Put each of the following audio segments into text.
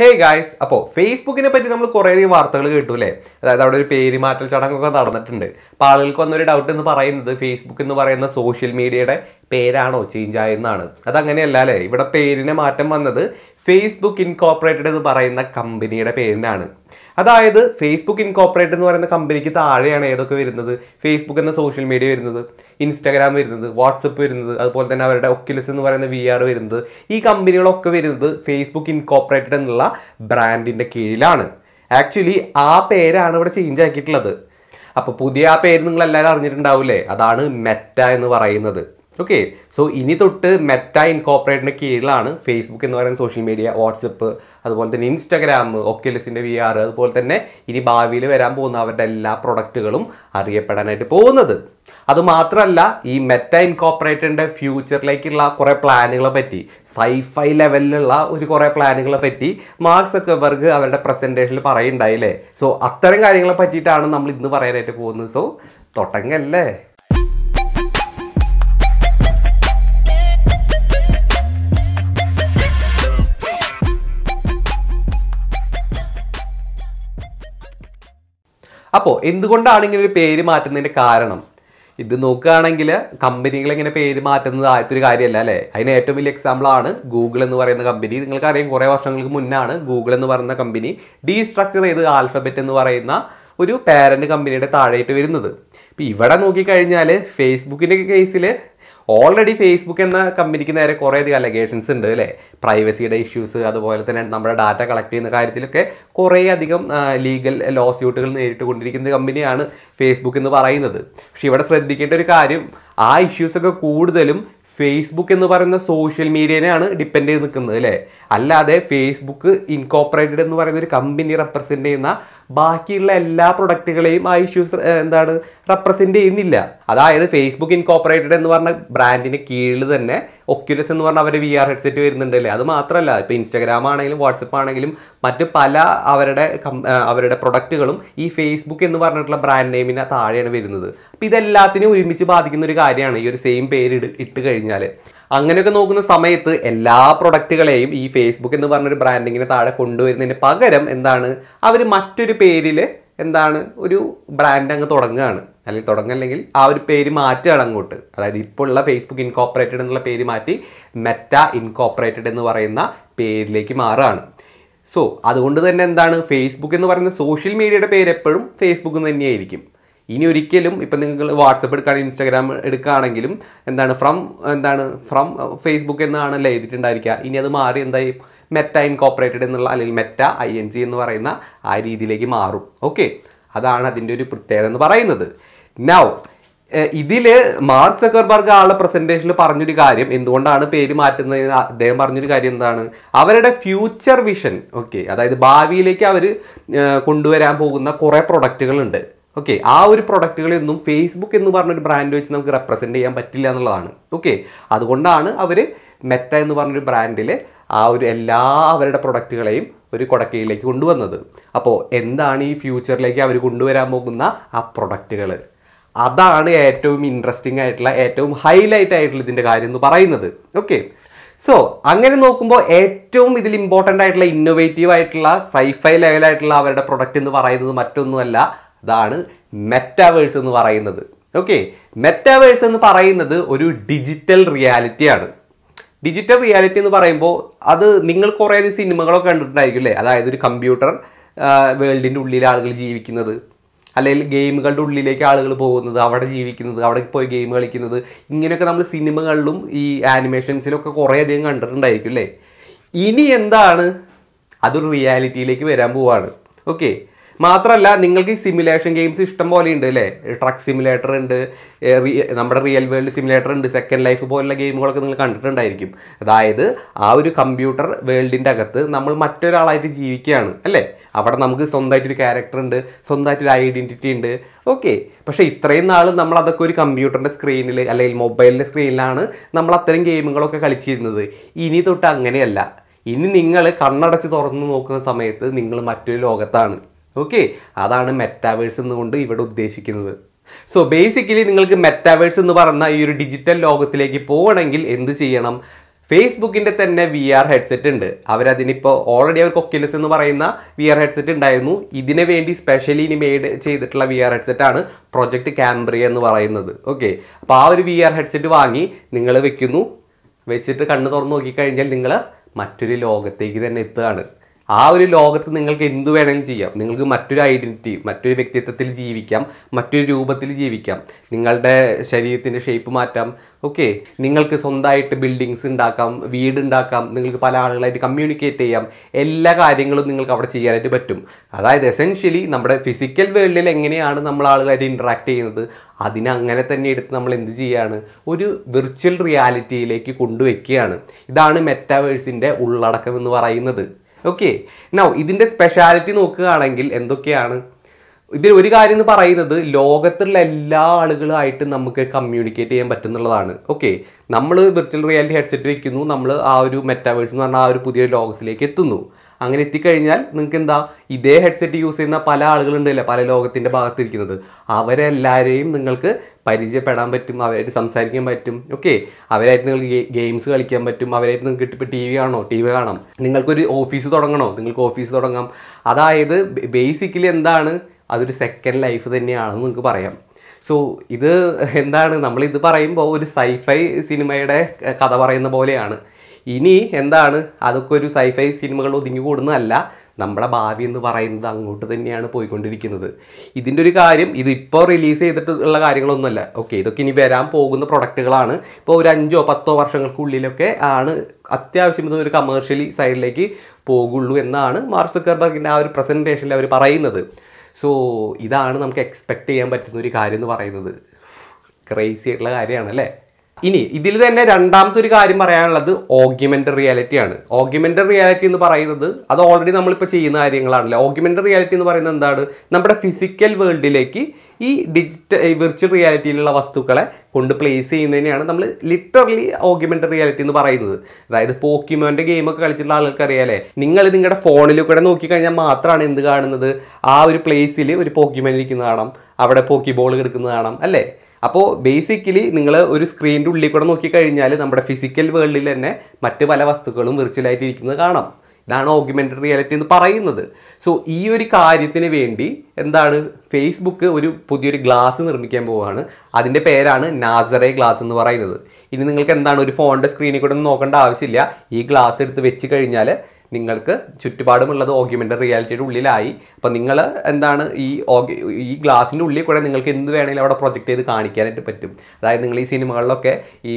hey guys അപ്പോൾ ഫേസ്ബുക്കിനെ പറ്റി നമ്മൾ കുറേയധികം വാർത്തകൾ കേട്ടു അല്ലേ അതായത് അവിടെ ഒരു പേര് മാറ്റൽ ചടങ്ങൊക്കെ നടന്നിട്ടുണ്ട് അപ്പോൾ ആളുകൾക്ക് വന്നൊരു ഡൗട്ട് എന്ന് പറയുന്നത് ഫേസ്ബുക്ക് എന്ന് പറയുന്ന സോഷ്യൽ മീഡിയയുടെ പേരാണോ ചേഞ്ച് ആയെന്നാണ് അതങ്ങനെയല്ല അല്ലേ ഇവിടെ പേരിനെ മാറ്റം വന്നത് ഫേസ്ബുക്ക് ഇൻകോപ്പറേറ്റഡ് എന്ന് പറയുന്ന കമ്പനിയുടെ പേരിനാണ് അതായത് ഫേസ്ബുക്ക് ഇൻകോപ്പറേറ്റ് എന്ന് പറയുന്ന കമ്പനിക്ക് താഴെയാണ് ഏതൊക്കെ വരുന്നത് ഫേസ്ബുക്ക് എന്ന സോഷ്യൽ മീഡിയ വരുന്നത് ഇൻസ്റ്റാഗ്രാം വരുന്നത് വാട്സപ്പ് വരുന്നത് അതുപോലെ തന്നെ അവരുടെ ഒക്കിലസ് എന്ന് പറയുന്ന വി ആർ വരുന്നത് ഈ കമ്പനികളൊക്കെ വരുന്നത് ഫേസ്ബുക്ക് ഇൻകോപ്പറേറ്റഡ് എന്നുള്ള ബ്രാൻഡിൻ്റെ കീഴിലാണ് ആക്ച്വലി ആ പേരാണ് ഇവിടെ ചേഞ്ച് ആക്കിയിട്ടുള്ളത് അപ്പോൾ പുതിയ ആ പേര് നിങ്ങൾ എല്ലാവരും അറിഞ്ഞിട്ടുണ്ടാവില്ലേ അതാണ് മെറ്റ എന്ന് പറയുന്നത് ഓക്കെ സോ ഇനി തൊട്ട് മെറ്റ ഇൻകോപ്പറേറ്റിന് കീഴിലാണ് ഫേസ്ബുക്ക് എന്ന് പറയുന്ന സോഷ്യൽ മീഡിയ വാട്സപ്പ് അതുപോലെ തന്നെ ഇൻസ്റ്റാഗ്രാം ഒക്കെലിസിൻ്റെ വി ആർ അതുപോലെ തന്നെ ഇനി ഭാവിയിൽ വരാൻ പോകുന്ന അവരുടെ എല്ലാ പ്രൊഡക്റ്റുകളും അറിയപ്പെടാനായിട്ട് പോകുന്നത് അതുമാത്രമല്ല ഈ മെറ്റ ഇൻകോപ്പറേറ്ററിൻ്റെ ഫ്യൂച്ചറിലേക്കുള്ള കുറേ പ്ലാനുകളെ പറ്റി സൈഫൈ ലെവലിലുള്ള ഒരു കുറേ പ്ലാനുകളെ പറ്റി മാർക്സ് ഒക്കെ വർഗ് അവരുടെ പ്രസൻറ്റേഷനിൽ പറയുണ്ടായില്ലേ സോ അത്തരം കാര്യങ്ങളെ പറ്റിയിട്ടാണ് നമ്മൾ ഇന്ന് പറയാനായിട്ട് പോകുന്നത് സോ തുടങ്ങല്ലേ അപ്പോൾ എന്തുകൊണ്ടാണ് ഇങ്ങനെ ഒരു പേര് മാറ്റുന്നതിൻ്റെ കാരണം ഇത് നോക്കുകയാണെങ്കിൽ കമ്പനികൾ ഇങ്ങനെ പേര് മാറ്റുന്നത് ആദ്യത്തൊരു കാര്യമല്ല അല്ലേ അതിന് ഏറ്റവും വലിയ എക്സാമ്പിൾ ആണ് ഗൂഗിൾ എന്ന് പറയുന്ന കമ്പനി നിങ്ങൾക്കറിയാം കുറേ വർഷങ്ങൾക്ക് മുന്നാണ് ഗൂഗിൾ എന്ന് പറയുന്ന കമ്പനി ഡീസ്ട്രക്ചർ ചെയ്ത് ആൽഫബറ്റ് എന്ന് പറയുന്ന ഒരു പാരൻറ്റ് കമ്പനിയുടെ താഴെയിട്ട് വരുന്നത് ഇപ്പോൾ ഇവിടെ നോക്കിക്കഴിഞ്ഞാൽ ഫേസ്ബുക്കിൻ്റെ കേസിൽ ഓൾറെഡി ഫേസ്ബുക്ക് എന്ന കമ്പനിക്ക് നേരെ കുറേയധികം അലഗേഷൻസ് ഉണ്ട് അല്ലേ പ്രൈവസിയുടെ ഇഷ്യൂസ് അതുപോലെ തന്നെ നമ്മുടെ ഡാറ്റ കളക്ട് ചെയ്യുന്ന കാര്യത്തിലൊക്കെ കുറേയധികം ലീഗൽ ലോ സ്യൂട്ടുകൾ നേരിട്ട് കൊണ്ടിരിക്കുന്ന കമ്പനിയാണ് ഫേസ്ബുക്ക് എന്ന് പറയുന്നത് പക്ഷേ ഇവിടെ ശ്രദ്ധിക്കേണ്ട ഒരു കാര്യം ആ ഇഷ്യൂസൊക്കെ കൂടുതലും ഫേസ്ബുക്ക് എന്ന് പറയുന്ന സോഷ്യൽ മീഡിയനെയാണ് ഡിപ്പെൻഡ് ചെയ്ത് നിൽക്കുന്നത് അല്ലേ അല്ലാതെ ഫേസ്ബുക്ക് ഇൻകോപ്പറേറ്റഡ് എന്ന് പറയുന്ന ഒരു കമ്പനി റെപ്രസെൻ്റ് ചെയ്യുന്ന ബാക്കിയുള്ള എല്ലാ പ്രൊഡക്റ്റുകളെയും ആ ഇഷ്യൂസ് എന്താണ് റെപ്രസെൻ്റ് ചെയ്യുന്നില്ല അതായത് ഫേസ്ബുക്ക് ഇൻകോപ്പറേറ്റഡ് എന്ന് പറഞ്ഞ ബ്രാൻഡിന് കീഴിൽ തന്നെ ഒക്യുലസ് എന്ന് പറഞ്ഞാൽ അവരുടെ വി ആർ ഹെഡ്സെറ്റ് വരുന്നുണ്ട് അല്ലേ അത് മാത്രമല്ല ഇപ്പോൾ ഇൻസ്റ്റാഗ്രാം ആണെങ്കിലും വാട്സപ്പ് ആണെങ്കിലും മറ്റ് പല അവരുടെ അവരുടെ പ്രൊഡക്റ്റുകളും ഈ ഫേസ്ബുക്ക് എന്ന് പറഞ്ഞിട്ടുള്ള ബ്രാൻഡ് നെയിമിന് താഴെയാണ് വരുന്നത് അപ്പോൾ ഇതെല്ലാത്തിനും ഒരുമിച്ച് ബാധിക്കുന്ന ഒരു കാര്യമാണ് ഈ ഒരു സെയിം പേര് ഇട്ട് കഴിഞ്ഞാൽ കഴിഞ്ഞാൽ അങ്ങനെയൊക്കെ നോക്കുന്ന സമയത്ത് എല്ലാ പ്രൊഡക്റ്റുകളെയും ഈ ഫേസ്ബുക്ക് എന്ന് പറഞ്ഞൊരു ബ്രാൻഡിങ്ങിന് താഴെ കൊണ്ടുവരുന്നതിന് പകരം എന്താണ് അവർ മറ്റൊരു പേരിൽ എന്താണ് ഒരു ബ്രാൻഡ് അങ്ങ് തുടങ്ങുകയാണ് അല്ലെങ്കിൽ തുടങ്ങല്ലെങ്കിൽ ആ ഒരു പേര് മാറ്റുകയാണ് അങ്ങോട്ട് അതായത് ഇപ്പോൾ ഉള്ള ഫേസ്ബുക്ക് ഇൻകോപ്പറേറ്റഡ് എന്നുള്ള പേര് മാറ്റി മെറ്റ ഇൻകോപ്പറേറ്റഡ് എന്ന് പറയുന്ന പേരിലേക്ക് മാറുകയാണ് സോ അതുകൊണ്ട് തന്നെ എന്താണ് ഫേസ്ബുക്ക് എന്ന് പറയുന്ന സോഷ്യൽ മീഡിയയുടെ പേര് എപ്പോഴും ഫേസ്ബുക്ക് തന്നെയായിരിക്കും ഇനി ഒരിക്കലും ഇപ്പം നിങ്ങൾ വാട്സപ്പ് എടുക്കുകയാണെങ്കിൽ ഇൻസ്റ്റാഗ്രാം എടുക്കുകയാണെങ്കിലും എന്താണ് ഫ്രം എന്താണ് ഫ്രം ഫേസ്ബുക്ക് എന്നാണല്ലേ എഴുതിയിട്ടുണ്ടായിരിക്കുക ഇനി അത് മാറി എന്തായി മെറ്റ ഇൻകോപ്പറേറ്റഡ് എന്നുള്ള അല്ലെങ്കിൽ മെറ്റ ഐ എൻ ജി എന്ന് പറയുന്ന ആ രീതിയിലേക്ക് മാറും ഓക്കെ അതാണ് അതിൻ്റെ ഒരു പ്രത്യേകത എന്ന് പറയുന്നത് നൗ ഇതിൽ മാർക്ക് സക്കർബർഗ് ആളുടെ പ്രസൻറ്റേഷനിൽ പറഞ്ഞൊരു കാര്യം എന്തുകൊണ്ടാണ് പേര് മാറ്റുന്നത് അദ്ദേഹം പറഞ്ഞൊരു കാര്യം എന്താണ് അവരുടെ ഫ്യൂച്ചർ വിഷൻ ഓക്കെ അതായത് ഭാവിയിലേക്ക് അവർ കൊണ്ടുവരാൻ പോകുന്ന കുറേ പ്രൊഡക്റ്റുകളുണ്ട് ഓക്കെ ആ ഒരു പ്രൊഡക്റ്റുകളൊന്നും ഫേസ്ബുക്ക് എന്ന് പറഞ്ഞൊരു ബ്രാൻഡ് വെച്ച് നമുക്ക് റെപ്രസെൻ്റ് ചെയ്യാൻ പറ്റില്ല എന്നുള്ളതാണ് ഓക്കെ അതുകൊണ്ടാണ് അവർ മെറ്റ എന്ന് പറഞ്ഞൊരു ബ്രാൻഡിൽ ആ ഒരു എല്ലാ അവരുടെ പ്രൊഡക്റ്റുകളെയും ഒരു കൊടക്കയിലേക്ക് കൊണ്ടുവന്നത് അപ്പോൾ എന്താണ് ഈ ഫ്യൂച്ചറിലേക്ക് അവർ കൊണ്ടുവരാൻ പോകുന്ന ആ പ്രൊഡക്റ്റുകൾ അതാണ് ഏറ്റവും ഇൻട്രസ്റ്റിംഗ് ആയിട്ടുള്ള ഏറ്റവും ഹൈലൈറ്റ് ആയിട്ടുള്ള ഇതിൻ്റെ കാര്യം എന്ന് പറയുന്നത് ഓക്കെ സോ അങ്ങനെ നോക്കുമ്പോൾ ഏറ്റവും ഇതിൽ ഇമ്പോർട്ടൻ്റ് ആയിട്ടുള്ള ഇന്നോവേറ്റീവ് ആയിട്ടുള്ള സൈഫൈ ലെവലായിട്ടുള്ള അവരുടെ പ്രൊഡക്റ്റ് എന്ന് പറയുന്നത് മറ്റൊന്നുമല്ല അതാണ് മെറ്റാവേഴ്സ് എന്ന് പറയുന്നത് ഓക്കെ മെറ്റാവേഴ്സ് എന്ന് പറയുന്നത് ഒരു ഡിജിറ്റൽ റിയാലിറ്റിയാണ് ഡിജിറ്റൽ റിയാലിറ്റി എന്ന് പറയുമ്പോൾ അത് നിങ്ങൾ കുറേ അധികം സിനിമകളൊക്കെ കണ്ടിട്ടുണ്ടായിരിക്കും അല്ലേ അതായത് ഒരു കമ്പ്യൂട്ടർ വേൾഡിൻ്റെ ഉള്ളിൽ ആളുകൾ ജീവിക്കുന്നത് അല്ലെങ്കിൽ ഗെയിമുകളുടെ ഉള്ളിലേക്ക് ആളുകൾ പോകുന്നത് അവിടെ ജീവിക്കുന്നത് അവിടെ പോയി ഗെയിം കളിക്കുന്നത് ഇങ്ങനെയൊക്കെ നമ്മൾ സിനിമകളിലും ഈ ആനിമേഷൻസിലൊക്കെ കുറേ അധികം കണ്ടിട്ടുണ്ടായിരിക്കും അല്ലേ ഇനി എന്താണ് അതൊരു റിയാലിറ്റിയിലേക്ക് വരാൻ പോവാണ് ഓക്കെ മാത്രമല്ല നിങ്ങൾക്ക് ഈ സിമുലേഷൻ ഗെയിംസ് ഇഷ്ടം പോലെ ഉണ്ട് അല്ലേ ട്രക്ക് സിമുലേറ്റർ ഉണ്ട് നമ്മുടെ റിയൽ വേൾഡ് സിമുലേറ്റർ ഉണ്ട് സെക്കൻഡ് ലൈഫ് പോലുള്ള ഗെയിമുകളൊക്കെ നിങ്ങൾ കണ്ടിട്ടുണ്ടായിരിക്കും അതായത് ആ ഒരു കമ്പ്യൂട്ടർ വേൾഡിൻ്റെ അകത്ത് നമ്മൾ മറ്റൊരാളായിട്ട് ജീവിക്കുകയാണ് അല്ലേ അവിടെ നമുക്ക് സ്വന്തമായിട്ടൊരു ക്യാരക്ടർ ഉണ്ട് സ്വന്തമായിട്ടൊരു ഐഡൻറ്റിറ്റി ഉണ്ട് ഓക്കെ പക്ഷേ ഇത്രയും നാൾ നമ്മൾ അതൊക്കെ ഒരു കമ്പ്യൂട്ടറിൻ്റെ സ്ക്രീനിൽ അല്ലെങ്കിൽ മൊബൈലിൻ്റെ സ്ക്രീനിലാണ് നമ്മൾ അത്തരം ഗെയിമുകളൊക്കെ കളിച്ചിരുന്നത് ഇനി തൊട്ട് അങ്ങനെയല്ല ഇനി നിങ്ങൾ കണ്ണടച്ച് തുറന്ന് നോക്കുന്ന സമയത്ത് നിങ്ങൾ മറ്റൊരു ലോകത്താണ് ഓക്കെ അതാണ് മെറ്റാവേഴ്സ് എന്നുകൊണ്ട് ഇവിടെ ഉദ്ദേശിക്കുന്നത് സോ ബേസിക്കലി നിങ്ങൾക്ക് മെറ്റാവേഴ്സ് എന്ന് പറഞ്ഞ ഈ ഒരു ഡിജിറ്റൽ ലോകത്തിലേക്ക് പോകണമെങ്കിൽ എന്ത് ചെയ്യണം ഫേസ്ബുക്കിൻ്റെ തന്നെ വി ആർ ഹെഡ്സെറ്റ് ഉണ്ട് അവരതിനിപ്പോൾ ഓൾറെഡി അവർ കൊക്കിലസ് എന്ന് പറയുന്ന വി ആർ ഹെഡ്സെറ്റ് ഉണ്ടായിരുന്നു ഇതിനു വേണ്ടി സ്പെഷ്യലി ഇനി മെയ്ഡ് ചെയ്തിട്ടുള്ള വി ആർ ഹെഡ്സെറ്റാണ് പ്രൊജക്ട് ക്യാംബ്രിയ എന്ന് പറയുന്നത് ഓക്കെ അപ്പോൾ ആ ഒരു വി ആർ ഹെഡ്സെറ്റ് വാങ്ങി നിങ്ങൾ വെക്കുന്നു വെച്ചിട്ട് കണ്ണ് തുറന്ന് നോക്കിക്കഴിഞ്ഞാൽ നിങ്ങൾ മറ്റൊരു ലോകത്തേക്ക് തന്നെ എത്തുകയാണ് ആ ഒരു ലോകത്ത് നിങ്ങൾക്ക് എന്തു വേണമെങ്കിലും ചെയ്യാം നിങ്ങൾക്ക് മറ്റൊരു ഐഡൻറ്റിറ്റി മറ്റൊരു വ്യക്തിത്വത്തിൽ ജീവിക്കാം മറ്റൊരു രൂപത്തിൽ ജീവിക്കാം നിങ്ങളുടെ ശരീരത്തിൻ്റെ ഷേപ്പ് മാറ്റാം ഓക്കെ നിങ്ങൾക്ക് സ്വന്തമായിട്ട് ബിൽഡിങ്സ് ഉണ്ടാക്കാം വീട് ഉണ്ടാക്കാം നിങ്ങൾക്ക് പല ആളുകളായിട്ട് കമ്മ്യൂണിക്കേറ്റ് ചെയ്യാം എല്ലാ കാര്യങ്ങളും നിങ്ങൾക്ക് അവിടെ ചെയ്യാനായിട്ട് പറ്റും അതായത് എസെൻഷ്യലി നമ്മുടെ ഫിസിക്കൽ വേൾഡിൽ എങ്ങനെയാണ് നമ്മൾ ആളുകളായിട്ട് ഇൻട്രാക്ട് ചെയ്യുന്നത് അതിനങ്ങനെ തന്നെ എടുത്ത് നമ്മൾ എന്ത് ചെയ്യുകയാണ് ഒരു വിർച്വൽ റിയാലിറ്റിയിലേക്ക് കൊണ്ടുവയ്ക്കുകയാണ് ഇതാണ് മെറ്റാവേഴ്സിൻ്റെ ഉള്ളടക്കം എന്ന് പറയുന്നത് ഓക്കെ നൗ ഇതിൻ്റെ സ്പെഷ്യാലിറ്റി നോക്കുകയാണെങ്കിൽ എന്തൊക്കെയാണ് ഇതിൽ ഒരു കാര്യം എന്ന് പറയുന്നത് ലോകത്തുള്ള എല്ലാ ആളുകളുമായിട്ട് നമുക്ക് കമ്മ്യൂണിക്കേറ്റ് ചെയ്യാൻ പറ്റുന്നുള്ളതാണ് ഓക്കെ നമ്മൾ വിർച്വൽ റിയാലിറ്റി ഹെഡ്സെറ്റ് വെക്കുന്നു നമ്മൾ ആ ഒരു മെറ്റാവേഴ്സ് എന്ന് പറഞ്ഞാൽ ആ ഒരു പുതിയ ലോകത്തിലേക്ക് എത്തുന്നു അങ്ങനെ എത്തിക്കഴിഞ്ഞാൽ നിങ്ങൾക്ക് എന്താ ഇതേ ഹെഡ്സെറ്റ് യൂസ് ചെയ്യുന്ന പല ആളുകളുണ്ടല്ലേ പല ലോകത്തിൻ്റെ ഭാഗത്തിരിക്കുന്നത് അവരെല്ലാവരെയും നിങ്ങൾക്ക് പരിചയപ്പെടാൻ പറ്റും അവരായിട്ട് സംസാരിക്കാൻ പറ്റും ഓക്കെ അവരായിട്ട് നിങ്ങൾ ഗെയിംസ് കളിക്കാൻ പറ്റും അവരായിട്ട് നിങ്ങൾക്ക് ഇപ്പോൾ ടി വി കാണോ ടി വി കാണാം നിങ്ങൾക്കൊരു ഓഫീസ് തുടങ്ങണോ നിങ്ങൾക്ക് ഓഫീസ് തുടങ്ങാം അതായത് ബേസിക്കലി എന്താണ് അതൊരു സെക്കൻഡ് ലൈഫ് തന്നെയാണെന്ന് നിങ്ങൾക്ക് പറയാം സോ ഇത് എന്താണ് നമ്മളിത് പറയുമ്പോൾ ഒരു സൈഫൈ സിനിമയുടെ കഥ പറയുന്ന പോലെയാണ് ഇനി എന്താണ് അതൊക്കെ ഒരു സൈഫൈ സിനിമകൾ ഒതുങ്ങി കൂടുന്നതല്ല നമ്മുടെ ഭാവി എന്ന് പറയുന്നത് അങ്ങോട്ട് തന്നെയാണ് പോയിക്കൊണ്ടിരിക്കുന്നത് ഇതിൻ്റെ ഒരു കാര്യം ഇത് റിലീസ് ചെയ്തിട്ടുള്ള കാര്യങ്ങളൊന്നുമല്ല ഓക്കെ ഇതൊക്കെ ഇനി വരാൻ പോകുന്ന പ്രൊഡക്റ്റുകളാണ് ഇപ്പോൾ ഒരു അഞ്ചോ പത്തോ വർഷങ്ങൾക്കുള്ളിലൊക്കെ ആണ് അത്യാവശ്യം ഇതൊരു കമേഴ്ഷ്യലി സൈഡിലേക്ക് പോകുള്ളൂ എന്നാണ് മാർസ് സക്കർബർഗിൻ്റെ ആ ഒരു പ്രസൻറ്റേഷനിൽ അവർ പറയുന്നത് സോ ഇതാണ് നമുക്ക് എക്സ്പെക്റ്റ് ചെയ്യാൻ പറ്റുന്ന ഒരു കാര്യം എന്ന് പറയുന്നത് ക്രേസി ആയിട്ടുള്ള കാര്യമാണല്ലേ ഇനി ഇതിൽ തന്നെ രണ്ടാമത്തെ ഒരു കാര്യം പറയാനുള്ളത് ഓഗ്യുമെൻ്റ് റിയാലിറ്റി ആണ് ഓഗ്യുമെൻ്റ് റിയാലിറ്റി എന്ന് പറയുന്നത് അത് ഓൾറെഡി നമ്മളിപ്പോൾ ചെയ്യുന്ന കാര്യങ്ങളാണല്ലോ ഓഗ്യുമെൻ്റ് റിയാലിറ്റി എന്ന് പറയുന്നത് എന്താണ് നമ്മുടെ ഫിസിക്കൽ വേൾഡിലേക്ക് ഈ ഡിജിറ്റൽ വിർച്വൽ റിയാലിറ്റിയിലുള്ള വസ്തുക്കളെ കൊണ്ട് പ്ലേസ് ചെയ്യുന്നതിനെയാണ് നമ്മൾ ലിറ്ററലി ഓഗ്യുമെൻ്റ് റിയാലിറ്റി എന്ന് പറയുന്നത് അതായത് പോക്കിമോൻ്റെ ഗെയിമൊക്കെ കളിച്ചിട്ടുള്ള ആൾക്കറിയാലേ നിങ്ങൾ നിങ്ങളുടെ ഫോണിലൂടെ നോക്കിക്കഴിഞ്ഞാൽ മാത്രമാണ് എന്ത് കാണുന്നത് ആ ഒരു പ്ലേസിൽ ഒരു പോക്കിമോൻ ഇരിക്കുന്ന കാണാം അവിടെ പോക്കി ബോൾ കിടക്കുന്നത് കാണാം അല്ലേ അപ്പോൾ ബേസിക്കലി നിങ്ങൾ ഒരു സ്ക്രീനിൻ്റെ ഉള്ളിൽ കൂടെ നോക്കിക്കഴിഞ്ഞാൽ നമ്മുടെ ഫിസിക്കൽ വേൾഡിൽ തന്നെ മറ്റ് പല വസ്തുക്കളും വിർച്വലായിട്ട് ഇരിക്കുന്നത് കാണാം ഇതാണ് ഓഗ്യുമെൻ്റഡ് റിയാലിറ്റി എന്ന് പറയുന്നത് സോ ഈ ഒരു കാര്യത്തിന് വേണ്ടി എന്താണ് ഫേസ്ബുക്ക് ഒരു പുതിയൊരു ഗ്ലാസ് നിർമ്മിക്കാൻ പോവുകയാണ് അതിൻ്റെ പേരാണ് നാസറേ ഗ്ലാസ് എന്ന് പറയുന്നത് ഇനി നിങ്ങൾക്ക് എന്താണ് ഒരു ഫോണിൻ്റെ സ്ക്രീനിൽ കൂടെ ഒന്നും നോക്കേണ്ട ആവശ്യമില്ല ഈ ഗ്ലാസ് എടുത്ത് വെച്ച് കഴിഞ്ഞാൽ നിങ്ങൾക്ക് ചുറ്റുപാടുമുള്ളത് ഓഗ്യുമെൻ്റ് റിയാലിറ്റിയുടെ ഉള്ളിലായി അപ്പോൾ നിങ്ങൾ എന്താണ് ഈ ഈ ഗ്ലാസിൻ്റെ ഉള്ളിൽ കൂടെ നിങ്ങൾക്ക് എന്ത് വേണമെങ്കിലും അവിടെ പ്രൊജക്റ്റ് ചെയ്ത് കാണിക്കാനായിട്ട് പറ്റും അതായത് നിങ്ങൾ ഈ സിനിമകളിലൊക്കെ ഈ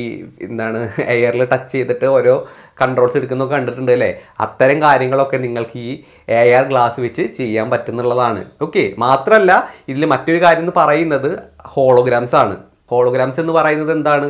എന്താണ് എയറിൽ ടച്ച് ചെയ്തിട്ട് ഓരോ കൺട്രോൾസ് എടുക്കുന്നൊക്കെ കണ്ടിട്ടുണ്ട് അല്ലേ അത്തരം കാര്യങ്ങളൊക്കെ നിങ്ങൾക്ക് ഈ എ ആർ ഗ്ലാസ് വെച്ച് ചെയ്യാൻ പറ്റുന്നുള്ളതാണ് ഓക്കെ മാത്രമല്ല ഇതിൽ മറ്റൊരു കാര്യം എന്ന് പറയുന്നത് ഹോളോഗ്രാംസ് ആണ് ഹോളോഗ്രാംസ് എന്ന് പറയുന്നത് എന്താണ്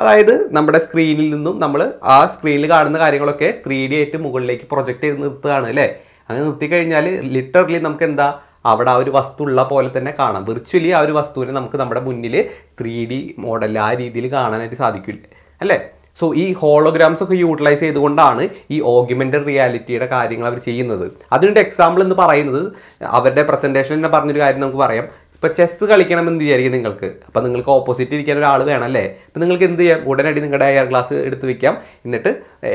അതായത് നമ്മുടെ സ്ക്രീനിൽ നിന്നും നമ്മൾ ആ സ്ക്രീനിൽ കാണുന്ന കാര്യങ്ങളൊക്കെ ത്രീ ഡി ആയിട്ട് മുകളിലേക്ക് പ്രൊജക്റ്റ് ചെയ്ത് നിർത്തുകയാണ് അല്ലേ അങ്ങനെ നിർത്തിക്കഴിഞ്ഞാൽ ലിറ്ററലി നമുക്ക് എന്താ അവിടെ ആ ഒരു വസ്തു ഉള്ള പോലെ തന്നെ കാണാം വിർച്വലി ആ ഒരു വസ്തുവിനെ നമുക്ക് നമ്മുടെ മുന്നിൽ ത്രീ ഡി മോഡൽ ആ രീതിയിൽ കാണാനായിട്ട് സാധിക്കില്ല അല്ലേ സോ ഈ ഹോളോഗ്രാംസ് ഒക്കെ യൂട്ടിലൈസ് ചെയ്തുകൊണ്ടാണ് ഈ ഓഗ്യുമെൻറ്റഡ് റിയാലിറ്റിയുടെ കാര്യങ്ങൾ അവർ ചെയ്യുന്നത് അതിനൊരു എക്സാമ്പിൾ എന്ന് പറയുന്നത് അവരുടെ പ്രസൻറ്റേഷൻ തന്നെ പറഞ്ഞൊരു കാര്യം നമുക്ക് പറയാം ഇപ്പോൾ ചെസ്സ് കളിക്കണമെന്ന് വിചാരിക്കും നിങ്ങൾക്ക് അപ്പോൾ നിങ്ങൾക്ക് ഓപ്പോസിറ്റ് ഇരിക്കാൻ ഒരാൾ വേണമല്ലേ അപ്പോൾ നിങ്ങൾക്ക് എന്ത് ചെയ്യാം ഉടനടി നിങ്ങളുടെ എയർ ഗ്ലാസ് എടുത്ത് വെക്കാം എന്നിട്ട്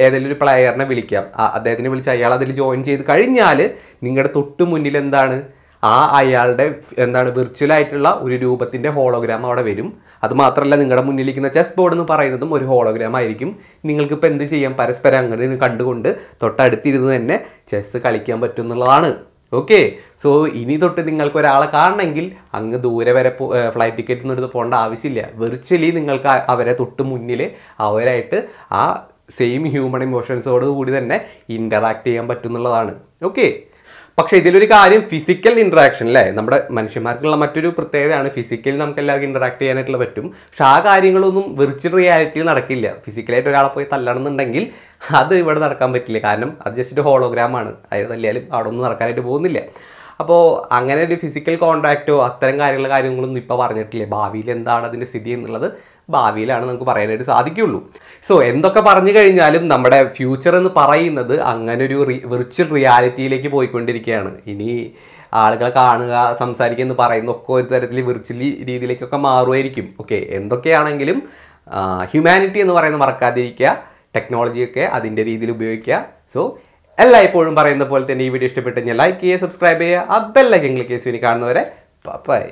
ഏതെങ്കിലും ഒരു പ്ലെയറിനെ വിളിക്കാം അദ്ദേഹത്തിനെ വിളിച്ച് അയാൾ അതിൽ ജോയിൻ ചെയ്ത് കഴിഞ്ഞാൽ നിങ്ങളുടെ തൊട്ട് മുന്നിൽ എന്താണ് ആ അയാളുടെ എന്താണ് വിർച്വലായിട്ടുള്ള ആയിട്ടുള്ള ഒരു രൂപത്തിൻ്റെ ഹോളോഗ്രാം അവിടെ വരും അതുമാത്രമല്ല നിങ്ങളുടെ മുന്നിലിരിക്കുന്ന ചെസ് ബോർഡ് എന്ന് പറയുന്നതും ഒരു ഹോളോഗ്രാം ആയിരിക്കും നിങ്ങൾക്കിപ്പോൾ എന്ത് ചെയ്യാം പരസ്പരം അങ്ങനെ കണ്ടുകൊണ്ട് തൊട്ടടുത്തിരുന്ന് തന്നെ ചെസ്സ് കളിക്കാൻ പറ്റുമെന്നുള്ളതാണ് ഓക്കെ സോ ഇനി തൊട്ട് നിങ്ങൾക്ക് ഒരാളെ കാണണമെങ്കിൽ അങ്ങ് ദൂരെ വരെ ഫ്ലൈറ്റ് ടിക്കറ്റ് ഒന്നും എടുത്ത് പോകേണ്ട ആവശ്യമില്ല വെർച്വലി നിങ്ങൾക്ക് അവരെ തൊട്ട് മുന്നിൽ അവരായിട്ട് ആ സെയിം ഹ്യൂമൺ ഇമോഷൻസോട് കൂടി തന്നെ ഇൻ്ററാക്ട് ചെയ്യാൻ പറ്റുന്നുള്ളതാണ് ഓക്കെ പക്ഷേ ഇതിലൊരു കാര്യം ഫിസിക്കൽ ഇൻട്രാക്ഷൻ അല്ലേ നമ്മുടെ മനുഷ്യന്മാർക്കുള്ള മറ്റൊരു പ്രത്യേകതയാണ് ഫിസിക്കലി നമുക്ക് എല്ലാവർക്കും ഇൻട്രാക്ട് ചെയ്യാനായിട്ടുള്ള പറ്റും പക്ഷെ ആ കാര്യങ്ങളൊന്നും വിർച്വൽ റിയാലിറ്റിയിൽ നടക്കില്ല ഫിസിക്കലായിട്ട് ഒരാളെ പോയി തല്ലണമെന്നുണ്ടെങ്കിൽ അത് ഇവിടെ നടക്കാൻ പറ്റില്ല കാരണം അത് ജസ്റ്റ് ആണ് അതിന് തല്ലിയാലും അവിടെ ഒന്നും നടക്കാനായിട്ട് പോകുന്നില്ല അപ്പോൾ അങ്ങനെ ഒരു ഫിസിക്കൽ കോൺടാക്റ്റോ അത്തരം കാര്യങ്ങളുടെ കാര്യങ്ങളൊന്നും ഇപ്പോൾ പറഞ്ഞിട്ടില്ല ഭാവിയിൽ എന്താണ് അതിൻ്റെ സ്ഥിതി എന്നുള്ളത് ഭാവിയിലാണ് നമുക്ക് പറയാനായിട്ട് സാധിക്കുള്ളൂ സോ എന്തൊക്കെ പറഞ്ഞു കഴിഞ്ഞാലും നമ്മുടെ ഫ്യൂച്ചർ എന്ന് പറയുന്നത് അങ്ങനെ ഒരു വിർച്വൽ റിയാലിറ്റിയിലേക്ക് പോയിക്കൊണ്ടിരിക്കുകയാണ് ഇനി ആളുകളെ കാണുക സംസാരിക്കുക എന്ന് പറയുന്ന ഒക്കെ ഒരു തരത്തിൽ വിർച്വലി രീതിയിലേക്കൊക്കെ മാറുമായിരിക്കും ഓക്കെ എന്തൊക്കെയാണെങ്കിലും ഹ്യൂമാനിറ്റി എന്ന് പറയുന്നത് മറക്കാതിരിക്കുക ടെക്നോളജിയൊക്കെ അതിൻ്റെ രീതിയിൽ ഉപയോഗിക്കുക സോ എല്ലായ്പ്പോഴും പറയുന്ന പോലെ തന്നെ ഈ വീഡിയോ ഇഷ്ടപ്പെട്ടെങ്കിൽ ലൈക്ക് ചെയ്യുക സബ്സ്ക്രൈബ് ചെയ്യുക ആ ബെല്ലൈക്കൻ ക്ലിക്ക് ചെയ്ത് കാണുന്നവരെ ബൈ